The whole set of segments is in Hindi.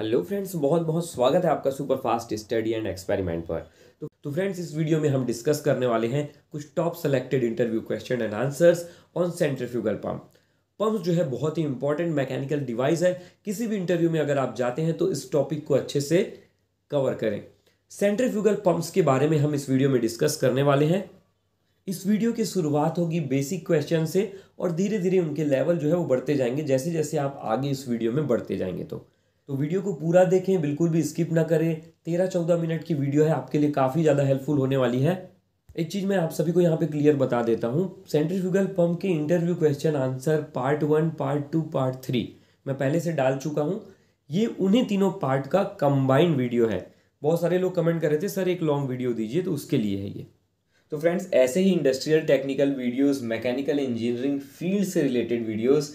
हेलो फ्रेंड्स बहुत बहुत स्वागत है आपका super fast study and experiment पर तो तो फ्रेंड्स इस वीडियो में हम डिस्कस करने वाले हैं कुछ top selected interview question and answers on centrifugal pump pump जो है बहुत ही इंपॉर्टेंट मैकेनिकल डिवाइस है किसी भी इंटरव्यू में अगर आप जाते हैं तो इस टॉपिक को अच्छे से कवर करें सेंट्रीफ्यूगल पंप्स के बारे में हम इस वीडियो में डिस्कस करने वाले हैं इस वीडियो की शुरुआत होगी बेसिक क्वेश्चन से और धीरे धीरे उनके लेवल जो है वो बढ़ते जाएंगे जैसे जैसे आप आगे इस वीडियो में बढ़ते जाएंगे तो तो वीडियो को पूरा देखें बिल्कुल भी स्किप ना करें तेरह चौदह मिनट की वीडियो है आपके लिए काफ़ी ज़्यादा हेल्पफुल होने वाली है एक चीज़ मैं आप सभी को यहाँ पे क्लियर बता देता हूँ सेंट्रीफ्यूगल पंप के interview question answer part one part two part three मैं पहले से डाल चुका हूँ ये उन्हीं तीनों पार्ट का कंबाइंड वीडियो है बहुत सारे लोग कमेंट कर रहे थे सर एक लॉन्ग वीडियो दीजिए तो उसके लिए है ये तो फ्रेंड्स ऐसे ही industrial technical videos mechanical engineering field से रिलेटेड वीडियोस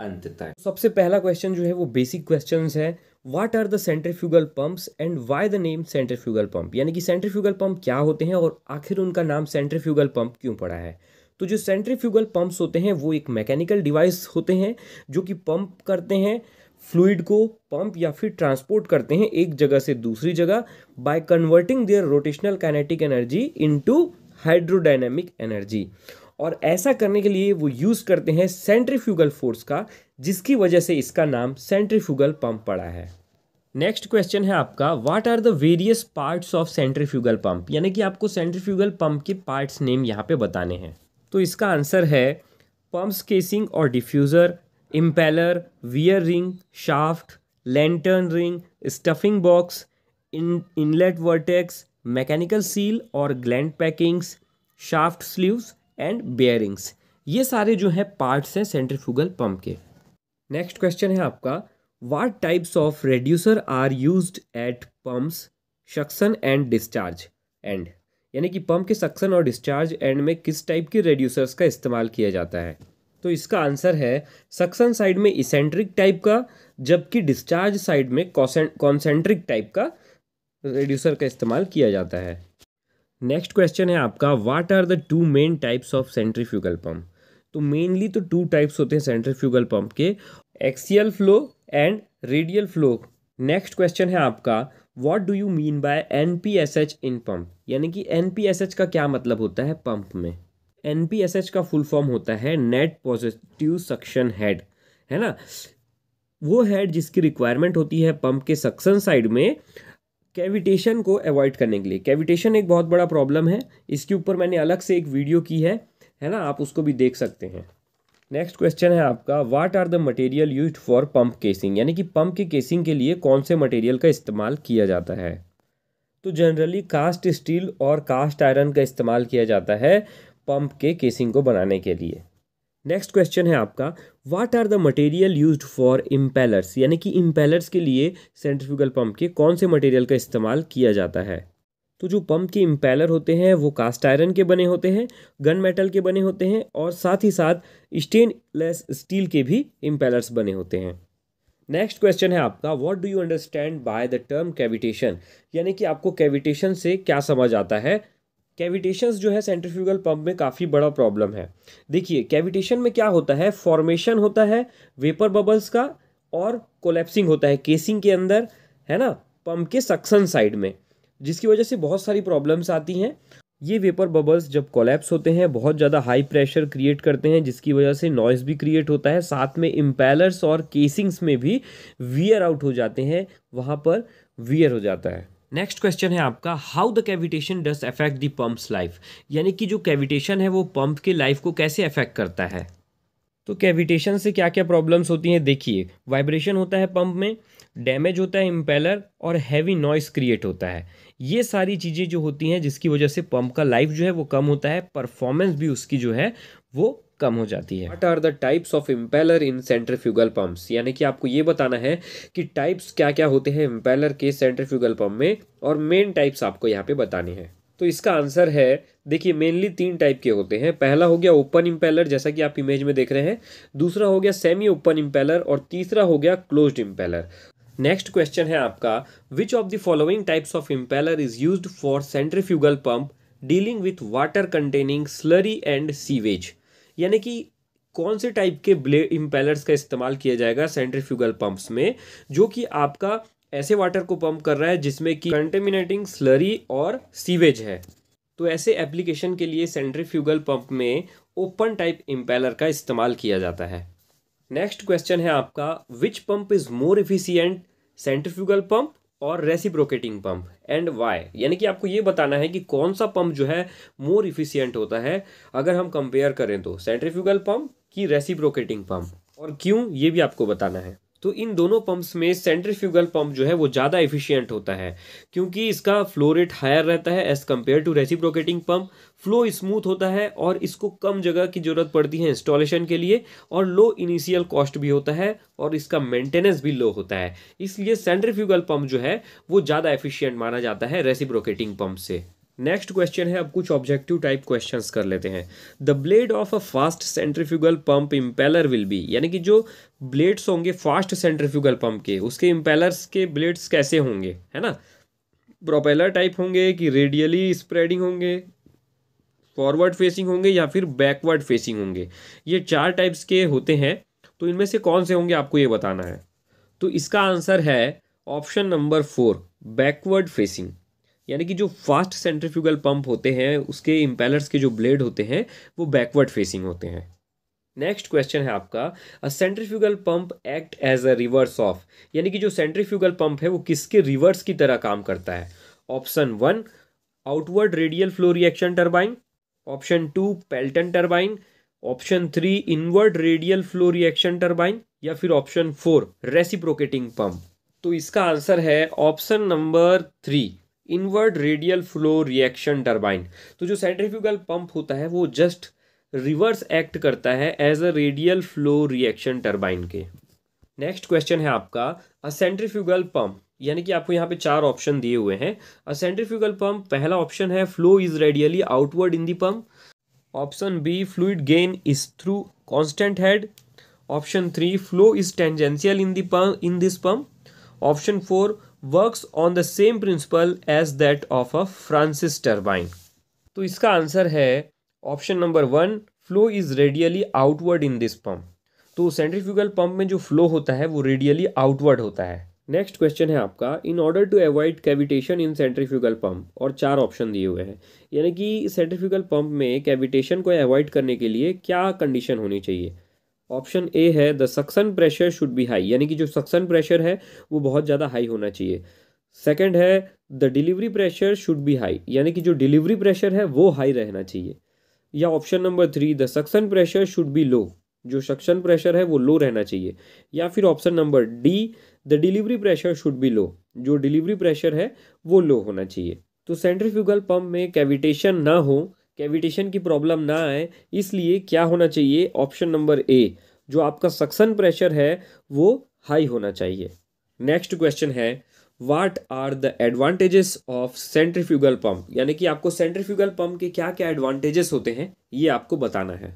अंत तक सबसे पहला क्वेश्चन जो है वो बेसिक क्वेश्चन है what are the centrifugal pumps and why the name centrifugal pump यानी कि सेंट्रीफ्यूगल पम्प क्या होते हैं और आखिर उनका नाम सेंट्रीफ्यूगल पम्प क्यों पड़ा है तो जो सेंट्रीफ्यूगल पम्प्स होते हैं वो एक मैकेनिकल डिवाइस होते हैं जो कि पंप करते हैं फ्लूड को पंप या फिर ट्रांसपोर्ट करते हैं एक जगह से दूसरी जगह by converting their rotational kinetic energy into hydrodynamic energy और ऐसा करने के लिए वो यूज़ करते हैं सेंट्रीफ्यूगल फोर्स का जिसकी वजह से इसका नाम सेंट्रीफ्यूगल पंप पड़ा है नेक्स्ट क्वेश्चन है आपका what are the various parts of centrifugal pump यानी कि आपको सेंट्रीफ्यूगल पंप के पार्ट्स नेम यहाँ पे बताने हैं तो इसका आंसर है पम्प्स केसिंग और diffuser impeller wear ring shaft lantern ring stuffing box in inlet vortex mechanical seal और gland packings shaft sleeves and bearings ये सारे जो हैं पार्ट्स हैं सेंट्रीफ्यूगल पंप के नेक्स्ट क्वेश्चन है आपका what types of reducer are use at pumps suction and discharge end यानी कि पंप के सक्सन और डिस्चार्ज एंड में किस टाइप के रेड्यूसर्स का इस्तेमाल किया जाता है तो इसका आंसर है सक्सन साइड में इसेंट्रिक टाइप का जबकि डिस्चार्ज साइड में कॉन्सेंट्रिक टाइप का रेड्यूसर का इस्तेमाल किया जाता है नेक्स्ट क्वेश्चन है आपका what are the two main types of centrifugal pump तो मेनली तो टू टाइप्स होते हैं सेंट्रीफ्यूगल पंप के axial flow and radial flow next question है आपका what do you mean by N P S H in pump यानी कि एन पी एस एच का क्या मतलब होता है पंप में एन पी एस एच का फुल फॉर्म होता है नेट पॉजिटिव सक्शन हेड है ना वो हेड जिसकी रिक्वायरमेंट होती है पंप के सक्शन साइड में कैविटेशन को अवॉइड करने के लिए कैविटेशन एक बहुत बड़ा प्रॉब्लम है इसके ऊपर मैंने अलग से एक वीडियो की है है ना आप उसको भी देख सकते हैं नेक्स्ट क्वेश्चन है आपका what are the material used for pump casing यानी कि पंप के केसिंग के लिए कौन से मटेरियल का इस्तेमाल किया जाता है तो जनरली कास्ट स्टील और कास्ट आयरन का इस्तेमाल किया जाता है पंप के केसिंग को बनाने के लिए नेक्स्ट क्वेश्चन है आपका what are the material used for impellers यानी कि इम्पेलर्स के लिए सेंट्रिफ्यूगल पंप के कौन से मटेरियल का इस्तेमाल किया जाता है तो जो पंप के इम्पेलर होते हैं वो कास्ट आयरन के बने होते हैं गन मेटल के बने होते हैं और साथ ही साथ स्टेनलेस स्टील के भी इम्पेलर्स बने होते हैं नेक्स्ट क्वेश्चन है आपका what do you understand by the term cavitation यानी कि आपको कैविटेशन से क्या समझ आता है कैविटेशन जो है सेंट्रीफ्यूगल पंप में काफ़ी बड़ा प्रॉब्लम है देखिए कैविटेशन में क्या होता है फॉर्मेशन होता है वेपर बबल्स का और कोलेप्सिंग होता है केसिंग के अंदर है ना पंप के सक्सन साइड में जिसकी वजह से बहुत सारी प्रॉब्लम्स आती हैं ये वेपर बबल्स जब कोलेप्स होते हैं बहुत ज़्यादा हाई प्रेशर क्रिएट करते हैं जिसकी वजह से नॉइस भी क्रिएट होता है साथ में इम्पेलर्स और केसिंग्स में भी वियर आउट हो जाते हैं वहाँ पर वियर हो जाता है नेक्स्ट क्वेश्चन है आपका how the cavitation does affect the pumps life यानी कि जो कैविटेशन है वो पम्प के लाइफ को कैसे अफेक्ट करता है तो कैविटेशन से क्या क्या प्रॉब्लम्स होती हैं देखिए वाइब्रेशन होता है पंप में डैमेज होता है इम्पेलर और हैवी नॉइस क्रिएट होता है ये सारी चीज़ें जो होती हैं जिसकी वजह से पंप का लाइफ जो है वो कम होता है परफॉर्मेंस भी उसकी जो है वो कम हो जाती है what are the types of impeller in centrifugal pump यानी कि आपको ये बताना है कि टाइप्स क्या क्या होते हैं इम्पेलर के सेंट्रीफ्यूगल पम्प में और मेन टाइप्स आपको यहाँ पे बताने हैं तो इसका आंसर है देखिए मेनली तीन टाइप के होते हैं पहला हो गया ओपन इम्पेलर जैसा कि आप इमेज में देख रहे हैं दूसरा हो गया सेमी ओपन इम्पेलर और तीसरा हो गया क्लोज इम्पेलर नेक्स्ट क्वेश्चन है आपका which of the following types of impeller is use for centrifugal pump dealing with water containing slurry and sewage यानी कि कौन से टाइप के ब्लेड इम्पेलर्स का इस्तेमाल किया जाएगा सेंट्रीफ्यूगल पंप्स में जो कि आपका ऐसे वाटर को पंप कर रहा है जिसमें कि कंटेमिनेटिंग स्लरी और सीवेज है तो ऐसे एप्लीकेशन के लिए सेंट्रीफ्यूगल पंप में ओपन टाइप इम्पेलर का इस्तेमाल किया जाता है नेक्स्ट क्वेश्चन है आपका which pump is more efficient centrifugal pump और रेसिप्रोकेटिंग पंप एंड वाई यानी कि आपको ये बताना है कि कौन सा पंप जो है मोर इफिशियंट होता है अगर हम कंपेयर करें तो सेंट्रीफ्यूगल पंप की रेसिप्रोकेटिंग पंप और क्यों ये भी आपको बताना है तो इन दोनों पंप्स में सेंट्रीफ्यूगल पंप जो है वो ज़्यादा एफिशिएंट होता है क्योंकि इसका फ्लो रेट हायर रहता है as compare to reciprocating pump flow smooth होता है और इसको कम जगह की ज़रूरत पड़ती है इंस्टॉलेशन के लिए और लो इनिशियल कॉस्ट भी होता है और इसका मेंटेनेंस भी लो होता है इसलिए सेंट्रीफ्यूगल पंप जो है वो ज़्यादा एफिशियंट माना जाता है रेसिप्रोकेटिंग पंप से नेक्स्ट क्वेश्चन है अब कुछ ऑब्जेक्टिव टाइप क्वेश्चंस कर लेते हैं the blade of a fast centrifugal pump impeller will be यानी कि जो ब्लेड्स होंगे फास्ट सेंट्रीफ्यूगल पंप के उसके इम्पेलर्स के ब्लेड्स कैसे होंगे है ना प्रोपेलर टाइप होंगे कि रेडियली स्प्रेडिंग होंगे फॉरवर्ड फेसिंग होंगे या फिर बैकवर्ड फेसिंग होंगे ये चार टाइप्स के होते हैं तो इनमें से कौन से होंगे आपको ये बताना है तो इसका आंसर है option number four backward facing यानी कि जो फास्ट सेंट्रीफ्यूगल पंप होते हैं उसके इम्पेलर्स के जो ब्लेड होते हैं वो बैकवर्ड फेसिंग होते हैं नेक्स्ट क्वेश्चन है आपका a centrifugal pump act as a reverse of यानी कि जो सेंट्रीफ्यूगल पंप है वो किसके रिवर्स की तरह काम करता है option one outward radial flow reaction turbine option two Pelton turbine option three inward radial flow reaction turbine या फिर ऑप्शन फोर रेसिप्रोकेटिंग पंप तो इसका आंसर है option number three inward radial flow reaction turbine तो जो सेंट्रीफ्यूगल पंप होता है वो जस्ट रिवर्स एक्ट करता है as a radial flow reaction turbine के नेक्स्ट क्वेश्चन है आपका अ सेंट्रीफ्यूगल पंप यानी कि आपको यहाँ पे चार ऑप्शन दिए हुए हैं अ सेंट्रीफ्यूगल पंप पहला ऑप्शन है flow is radially outward in the pump option B fluid gain is through constant head option three flow is tangential in the pump in this pump option four works on the same principle as that of a Francis turbine तो इसका आंसर है option number one flow is radially outward in this pump तो सेंट्रीफ्यूगल पंप में जो फ्लो होता है वो रेडियली आउटवर्ड होता है नेक्स्ट क्वेश्चन है आपका in order to avoid cavitation in centrifugal pump और चार ऑप्शन दिए हुए हैं यानी कि सेंट्रीफ्यूगल पंप में कैविटेशन को अवॉइड करने के लिए क्या कंडीशन होनी चाहिए ऑप्शन ए है the suction pressure should be high यानी कि जो सक्सन प्रेशर है वो बहुत ज़्यादा हाई होना चाहिए सेकंड है the delivery pressure should be high यानी कि जो डिलीवरी प्रेशर है वो हाई रहना चाहिए या option number three the suction pressure should be low जो सक्सन प्रेशर है वो लो रहना चाहिए या फिर option number D the delivery pressure should be low जो डिलीवरी प्रेशर है वो लो होना चाहिए तो सेंट्रीफ्यूगल पंप में कैविटेशन ना हो कैविटेशन की प्रॉब्लम ना आए इसलिए क्या होना चाहिए ऑप्शन नंबर ए जो आपका सक्सन प्रेशर है वो हाई होना चाहिए नेक्स्ट क्वेश्चन है what are the advantages of centrifugal pump यानी कि आपको सेंट्रीफ्यूगल पंप के क्या क्या एडवांटेजेस होते हैं ये आपको बताना है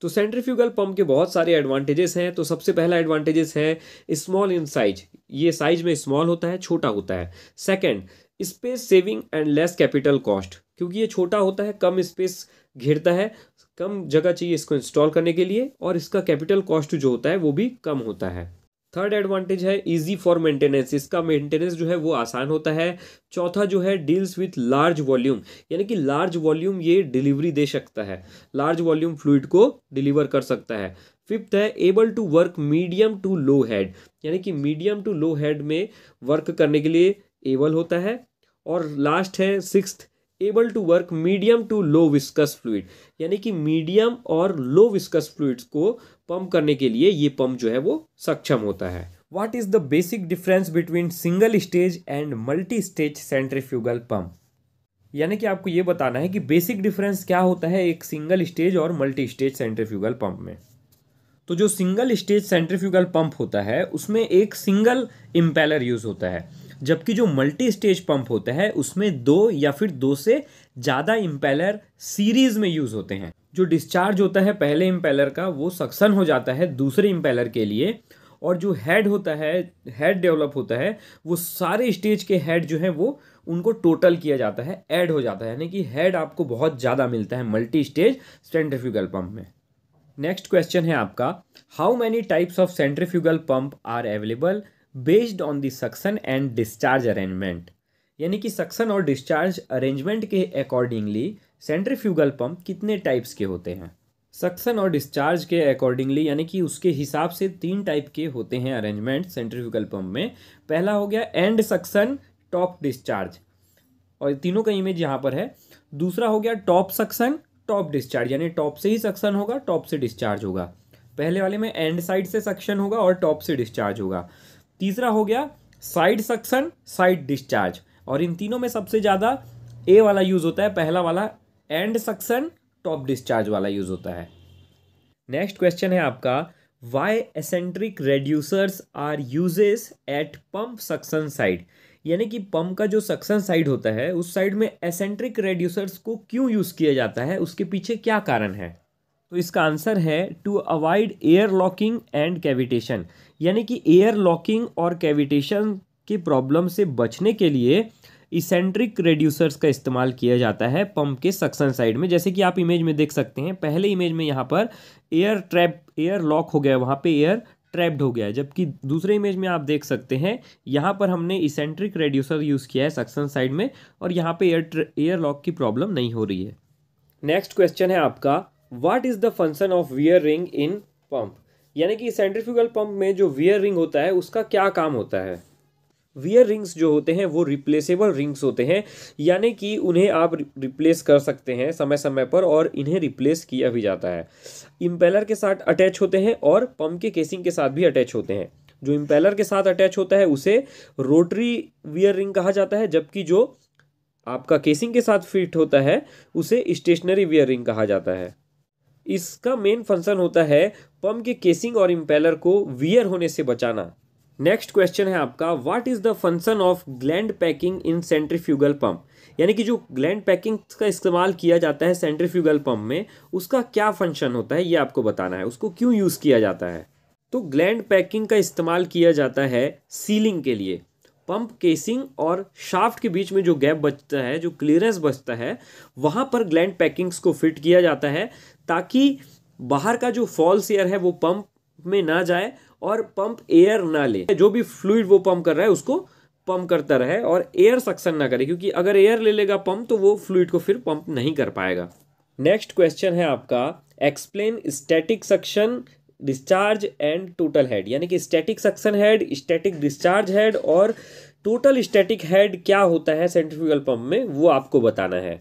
तो सेंट्रीफ्यूगल पंप के बहुत सारे एडवांटेजेस हैं तो सबसे पहला एडवांटेजेस है स्मॉल इन साइज ये साइज में स्मॉल होता है छोटा होता है second space saving and less capital cost क्योंकि ये छोटा होता है कम स्पेस घेरता है कम जगह चाहिए इसको इंस्टॉल करने के लिए और इसका कैपिटल कॉस्ट जो होता है वो भी कम होता है थर्ड एडवांटेज है इजी फॉर मेंटेनेंस इसका मेंटेनेंस जो है वो आसान होता है चौथा जो है डील्स विथ लार्ज वॉल्यूम यानी कि लार्ज वॉल्यूम ये डिलीवरी दे सकता है लार्ज वॉल्यूम फ्लूड को डिलीवर कर सकता है फिफ्थ है able to work medium to low head यानी कि मीडियम टू लो हेड में वर्क करने के लिए एबल होता है और लास्ट है six able to work medium to low viscous fluid यानी कि मीडियम और लो विस्कस फ्लूड्स को पंप करने के लिए ये पंप जो है वो सक्षम होता है what is the basic difference between single stage and multi stage centrifugal pump यानी कि आपको ये बताना है कि बेसिक डिफरेंस क्या होता है एक सिंगल स्टेज और मल्टी स्टेज सेंट्रीफ्यूगल पंप में तो जो सिंगल स्टेज सेंट्रीफ्यूगल पंप होता है उसमें एक सिंगल इम्पेलर यूज़ होता है जबकि जो मल्टी स्टेज पंप होता है उसमें दो या फिर दो से ज़्यादा इम्पेलर सीरीज में यूज़ होते हैं जो डिस्चार्ज होता है पहले इम्पेलर का वो सक्सन हो जाता है दूसरे इम्पेलर के लिए और जो हेड होता है हेड डेवलप होता है वो सारे स्टेज के हेड जो हैं वो उनको टोटल किया जाता है ऐड हो जाता है यानी कि हेड आपको बहुत ज़्यादा मिलता है मल्टी स्टेज सेंट्रिफ्यूगल पंप में नेक्स्ट क्वेश्चन है आपका how many types of centrifugal pump are available based on the suction and discharge arrangement यानी कि सक्सन और डिस्चार्ज अरेंजमेंट के अकॉर्डिंगली सेंट्रीफ्यूगल पंप कितने टाइप्स के होते हैं सक्सन और डिस्चार्ज के अकॉर्डिंगली यानी कि उसके हिसाब से तीन टाइप के होते हैं अरेंजमेंट सेंट्रीफ्यूगल पंप में पहला हो गया एंड सक्सन टॉप डिस्चार्ज और तीनों का इमेज यहाँ पर है दूसरा हो गया टॉप सक्सन टॉप डिस्चार्ज यानी टॉप से ही सक्सन होगा टॉप से डिस्चार्ज होगा पहले वाले में एंड साइड से सक्शन होगा और टॉप से डिस्चार्ज होगा तीसरा हो गया साइड सक्सन साइड डिस्चार्ज और इन तीनों में सबसे ज़्यादा ए वाला यूज़ होता है पहला वाला एंड सक्सन टॉप डिस्चार्ज वाला यूज़ होता है नेक्स्ट क्वेश्चन है आपका why eccentric reducers are uses at pump suction side यानी कि पम्प का जो सक्सन साइड होता है उस साइड में एसेंट्रिक रेड्यूसर्स को क्यों यूज़ किया जाता है उसके पीछे क्या कारण है तो इसका आंसर है to avoid air locking and cavitation यानी कि एयर लॉकिंग और कैविटेशन की प्रॉब्लम से बचने के लिए इसेंट्रिक रेड्यूसर्स का इस्तेमाल किया जाता है पंप के सक्सन साइड में जैसे कि आप इमेज में देख सकते हैं पहले इमेज में यहाँ पर एयर ट्रैप एयर लॉक हो गया वहाँ पे एयर ट्रैप्ड हो गया जबकि दूसरे इमेज में आप देख सकते हैं यहाँ पर हमने इसेंट्रिक रेड्यूसर यूज़ किया है सक्सन साइड में और यहाँ पर एयर एयर लॉक की प्रॉब्लम नहीं हो रही है नेक्स्ट क्वेश्चन है आपका what is the function of wear ring in pump यानी कि सेंट्रीफ्यूगल पंप में जो वियर रिंग होता है उसका क्या काम होता है वियर रिंग्स जो होते हैं वो रिप्लेसेबल रिंग्स होते हैं यानी कि उन्हें आप रिप्लेस कर सकते हैं समय समय पर और इन्हें रिप्लेस किया भी जाता है इम्पेलर के साथ अटैच होते हैं और पंप के केसिंग के साथ भी अटैच होते हैं जो इम्पेलर के साथ अटैच होता है उसे रोटरी वियर रिंग कहा जाता है जबकि जो आपका केसिंग के साथ फिट होता है उसे स्टेशनरी वियर रिंग कहा जाता है इसका मेन फंक्शन होता है पम्प के केसिंग और इम्पेलर को वियर होने से बचाना नेक्स्ट क्वेश्चन है आपका what is the function of gland packing in centrifugal pump यानी कि जो ग्लैंड पैकिंग का इस्तेमाल किया जाता है सेंट्रीफ्यूगल पंप में उसका क्या फंक्शन होता है ये आपको बताना है उसको क्यों यूज़ किया जाता है तो ग्लैंड पैकिंग का इस्तेमाल किया जाता है सीलिंग के लिए पंप केसिंग और शाफ्ट के बीच में जो गैप बचता है जो क्लियरेंस बचता है वहाँ पर ग्लैंड पैकिंग्स को फिट किया जाता है ताकि बाहर का जो फॉल्स एयर है वो पंप में ना जाए और पंप एयर ना ले जो भी फ्लूड वो पंप कर रहा है उसको पंप करता रहे और एयर सक्सन ना करे क्योंकि अगर एयर ले लेगा पंप तो वो फ्लूड को फिर पंप नहीं कर पाएगा नेक्स्ट क्वेश्चन है आपका explain static suction discharge and total head यानी कि static suction head static discharge head और टोटल स्टैटिक हेड क्या होता है सेंट्रिफ्यूगल पंप में वो आपको बताना है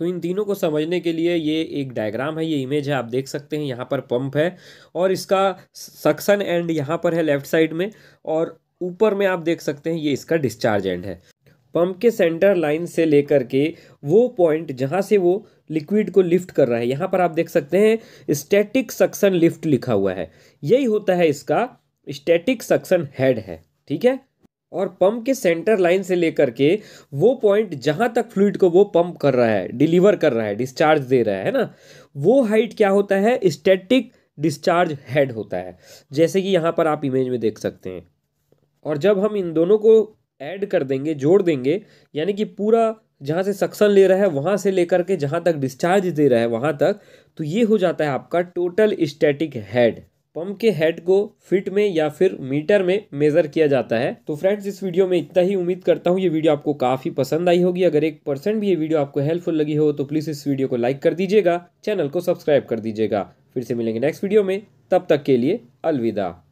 तो इन तीनों को समझने के लिए ये एक डायग्राम है ये इमेज है आप देख सकते हैं यहाँ पर पंप है और इसका सक्सन एंड यहाँ पर है लेफ्ट साइड में और ऊपर में आप देख सकते हैं ये इसका डिस्चार्ज एंड है पंप के सेंटर लाइन से लेकर के वो पॉइंट जहाँ से वो लिक्विड को लिफ्ट कर रहा है यहाँ पर आप देख सकते हैं स्टैटिक सक्सन लिफ्ट लिखा हुआ है यही होता है इसका स्टैटिक सक्सन हेड है ठीक है और पंप के सेंटर लाइन से लेकर के वो पॉइंट जहां तक फ्लूड को वो पंप कर रहा है डिलीवर कर रहा है डिस्चार्ज दे रहा है है ना वो हाइट क्या होता है स्टैटिक डिस्चार्ज हेड होता है जैसे कि यहाँ पर आप इमेज में देख सकते हैं और जब हम इन दोनों को ऐड कर देंगे जोड़ देंगे यानी कि पूरा जहाँ से सक्सन ले रहा है वहाँ से लेकर के जहाँ तक डिस्चार्ज दे रहा है वहाँ तक तो ये हो जाता है आपका टोटल स्टैटिक हेड पंप के हेड को फिट में या फिर मीटर में मेज़र किया जाता है तो फ्रेंड्स इस वीडियो में इतना ही उम्मीद करता हूँ ये वीडियो आपको काफ़ी पसंद आई होगी अगर एक परसेंट भी ये वीडियो आपको हेल्पफुल लगी हो तो प्लीज़ इस वीडियो को लाइक कर दीजिएगा चैनल को सब्सक्राइब कर दीजिएगा फिर से मिलेंगे नेक्स्ट वीडियो में तब तक के लिए अलविदा